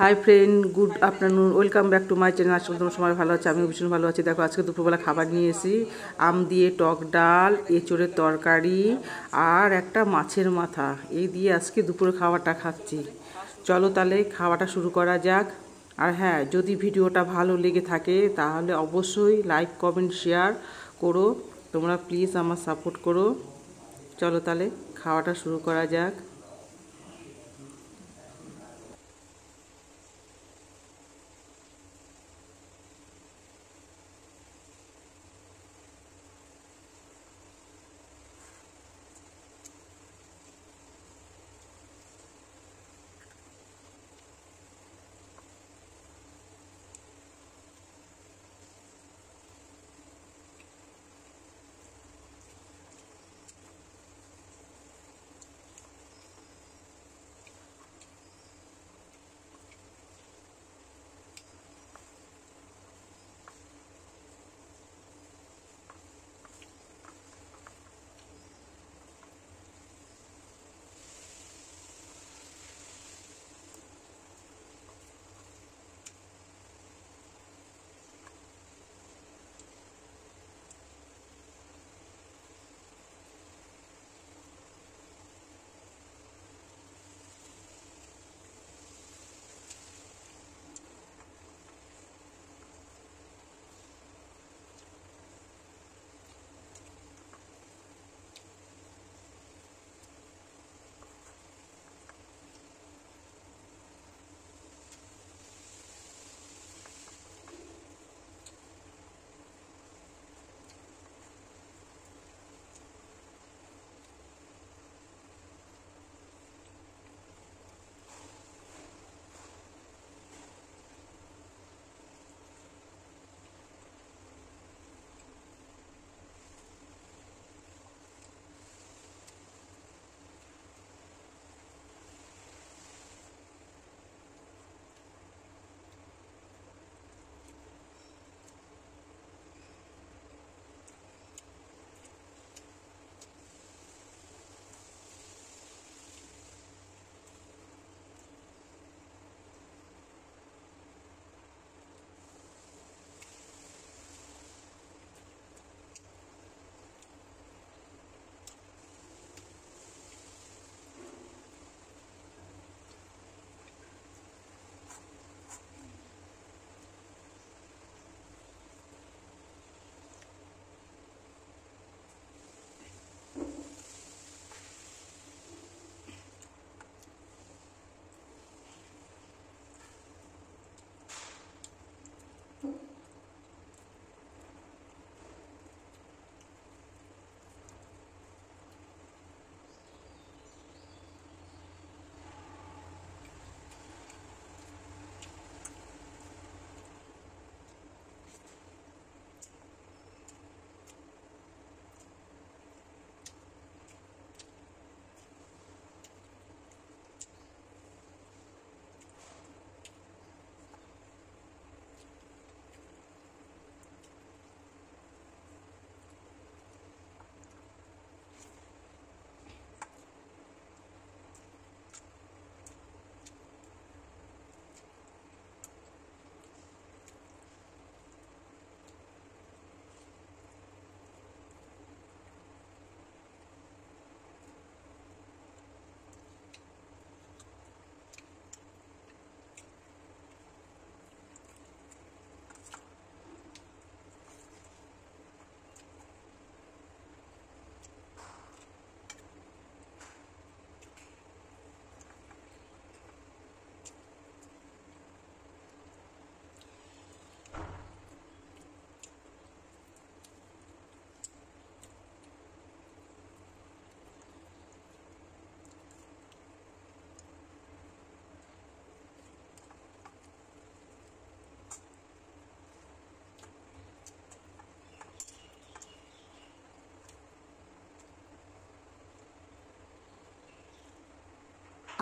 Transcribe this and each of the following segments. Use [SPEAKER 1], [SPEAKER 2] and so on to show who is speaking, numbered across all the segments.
[SPEAKER 1] high friend good afternoon welcome back to my channel আজকে তোমার সময় ভালো আছে আমি ভীষণ ভালো আছি দেখো আজকে দুপুরবেলা খাবার নিয়ে এসি আম দিয়ে টক ডাল এঁচড়ের তরকারি আর একটা মাছের মাথা এই দিয়ে আজকে দুপুরে খাবারটা খাচ্ছি চলো তাহলে খাওয়াটা শুরু করা যাক আর হ্যাঁ যদি ভিডিওটা ভালো লেগে থাকে তাহলে অবশ্যই লাইক কমেন্ট শেয়ার করো তোমরা প্লিজ আমার সাপোর্ট করো চলো তাহলে খাওয়াটা শুরু করা যাক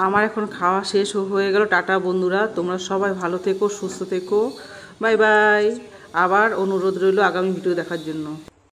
[SPEAKER 1] আমার এখন খাওয়া শেষ হয়ে গেল টাটা বন্ধুরা তোমরা সবাই ভালো থেকো সুস্থ থেকো বাই বাই আবার অনুরোধ
[SPEAKER 2] রইল আগামী ভিডিও দেখার জন্য